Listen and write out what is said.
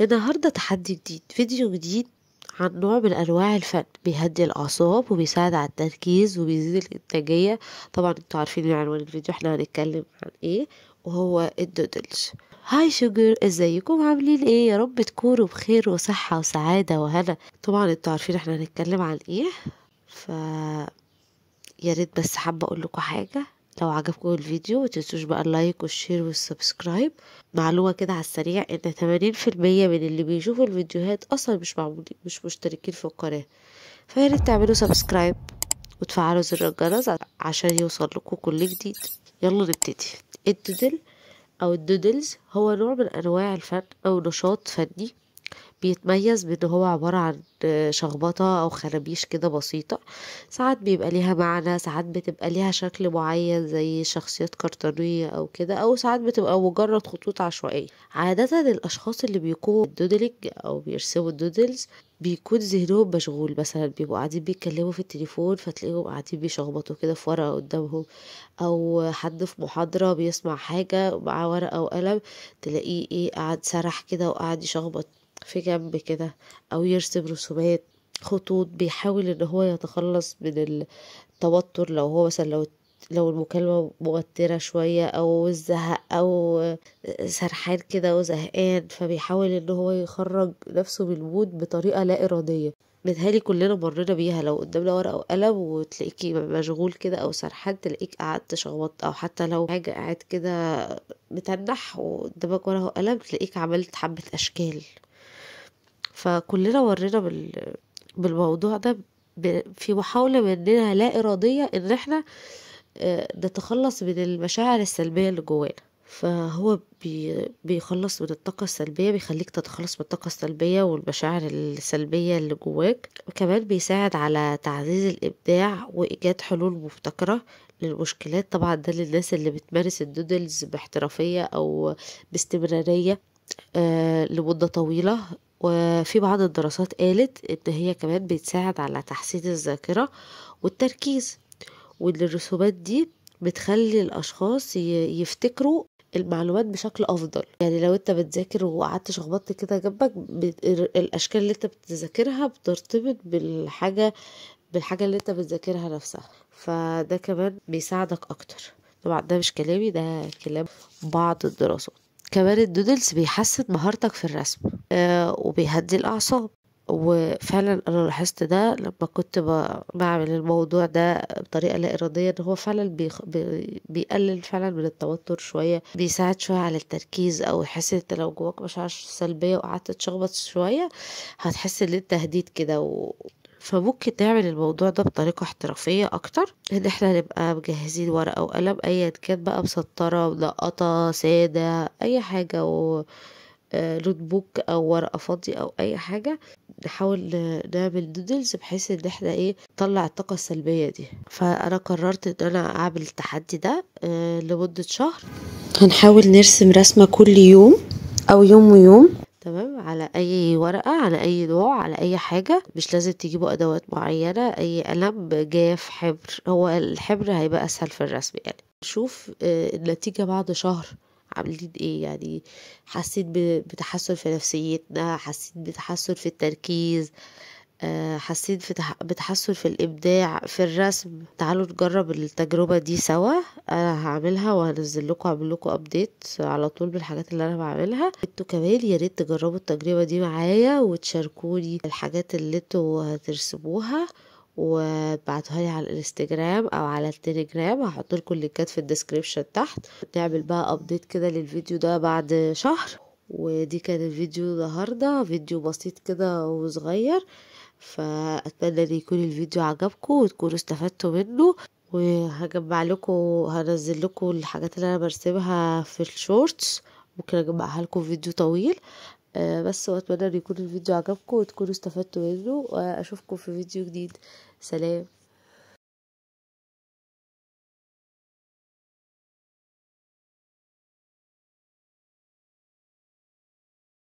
النهاردة تحدي جديد فيديو جديد عن نوع من أنواع الفن بيهدي الأعصاب وبيساعد على التركيز وبيزيد الإنتاجية طبعا انتوا عارفين يعني عنوان الفيديو احنا هنتكلم عن ايه وهو الدودلز هاي شجر ازيكم عاملين ايه يا رب تكونوا بخير وصحة وسعادة وهنا طبعا انتوا عارفين احنا هنتكلم عن ايه ف يا ريت بس حابة اقول لكم حاجة لو عجبكم الفيديو متنسوش بقى اللايك والشير والسبسكرايب معلومة كده على السريع ان تمانين في المية من اللي بيشوفوا الفيديوهات اصلا مش معمولين مش مشتركين في القناة فياريت تعملوا سبسكرايب وتفعلوا زر الجرس عشان يوصل لكم كل جديد يلا نبتدي الدودل او الدودلز هو نوع من انواع الفن او نشاط فني بيتميز بان هو عبارة عن شخبطة او خرابيش كده بسيطة ساعات بيبقى ليها معنى ساعات بتبقى ليها شكل معين زي شخصيات كرتونية او كده او ساعات بتبقى مجرد خطوط عشوائية عادة الاشخاص اللي بيكونوا الدودلينج او بيرسموا الدودلز بيكون ذهنهم مشغول مثلا بيبقوا قاعدين بيتكلموا في التليفون فتلاقيهم قاعدين بيشخبطوا كده في ورقة قدامهم أو حد في محاضرة بيسمع حاجة معاه ورقة وقلم تلاقيه ايه قاعد سرح كده وقاعد يشخبط في جنب كده او يرسم رسومات خطوط بيحاول ان هو يتخلص من التوتر لو هو مثلا لو لو المكالمة موترة شوية أو الزهق أو سرحان كده وزهقان فبيحاول إن هو يخرج نفسه من المود بطريقة لا إرادية متهيألي كلنا مرينا بيها لو قدامنا ورقة وقلم وتلاقيكي مشغول كده أو سرحان تلاقيك قعدت شغبطت أو حتى لو حاجة قاعد كده متنح وقدامك ورقة وقلم تلاقيك عملت حبة أشكال فكلنا ورينا بال... بالموضوع ده ب... في محاولة مننا لا إرادية إن إحنا آه، نتخلص من المشاعر السلبية اللي جوانا فهو بي... بيخلص من الطاقة السلبية بيخليك تتخلص من الطاقة السلبية والمشاعر السلبية اللي جواك كمان بيساعد على تعزيز الإبداع وإيجاد حلول مبتكرة للمشكلات طبعا ده للناس اللي بتمارس الدودلز باحترافية أو باستمرارية آه لمدة طويلة وفي بعض الدراسات قالت ان هي كمان بتساعد على تحسين الذاكرة والتركيز وان دي بتخلي الاشخاص يفتكروا المعلومات بشكل افضل يعني لو انت بتذاكر وقعدت شخبطت كده جنبك الاشكال اللي انت بتذاكرها بترتبط بالحاجه بالحاجه اللي انت بتذاكرها نفسها فده كمان بيساعدك اكتر طبعا ده مش كلامي ده كلام بعض الدراسات كمان الدودلز بيحسن مهارتك في الرسم آه وبيهدي الأعصاب وفعلا انا لاحظت ده لما كنت بعمل الموضوع ده بطريقه لا اراديه ان هو فعلا بيقلل فعلا من التوتر شويه بيساعد شويه على التركيز او يحس انت لو جواك مشاعر سلبيه وقعدت تشخبط شويه هتحس ان انت هديت كده و... فممكن تعمل الموضوع ده بطريقة احترافية أكتر إن احنا نبقى مجهزين ورقة وقلم أيا كان بقى مسطرة ملقطة سادة أي حاجة و آه، نوت بوك أو ورقة فاضية أو أي حاجة نحاول نعمل دودلز بحيث ان احنا ايه نطلع الطاقة السلبية دي فأنا قررت ان أنا أعمل التحدي ده آه، لمدة شهر هنحاول نرسم رسمة كل يوم أو يوم ويوم على اي ورقه على اي نوع على اي حاجه مش لازم تجيبوا ادوات معينه اي قلم جاف حبر هو الحبر هيبقى اسهل في الرسم يعني شوف آه، النتيجه بعد شهر عاملين ايه يعني حسيت بتحسن في نفسيتنا حسيت بتحسن في التركيز آه، حسيت بتحسن في الابداع في الرسم تعالوا نجرب التجربه دي سوا انا هعملها وهنزل لكم اعمل لكم ابديت على طول بالحاجات اللي انا بعملها انتوا كمان يا ريت تجربوا التجربه دي معايا وتشاركوني الحاجات اللي انتوا هترسموها وابعتوها لي على الانستجرام او على التليجرام هحط لكم اللينكات في الديسكريبشن تحت نعمل بقى ابديت كده للفيديو ده بعد شهر ودي كان الفيديو النهارده فيديو بسيط كده وصغير فاتمنى ان يكون الفيديو عجبكم وتكونوا استفدتوا منه وهجمع لكم هنزل لكم الحاجات اللي انا برسمها في الشورتس ممكن اجمعها لكم فيديو طويل آه، بس واتمنى ان يكون الفيديو عجبكم وتكونوا استفدتوا منه واشوفكم في فيديو جديد سلام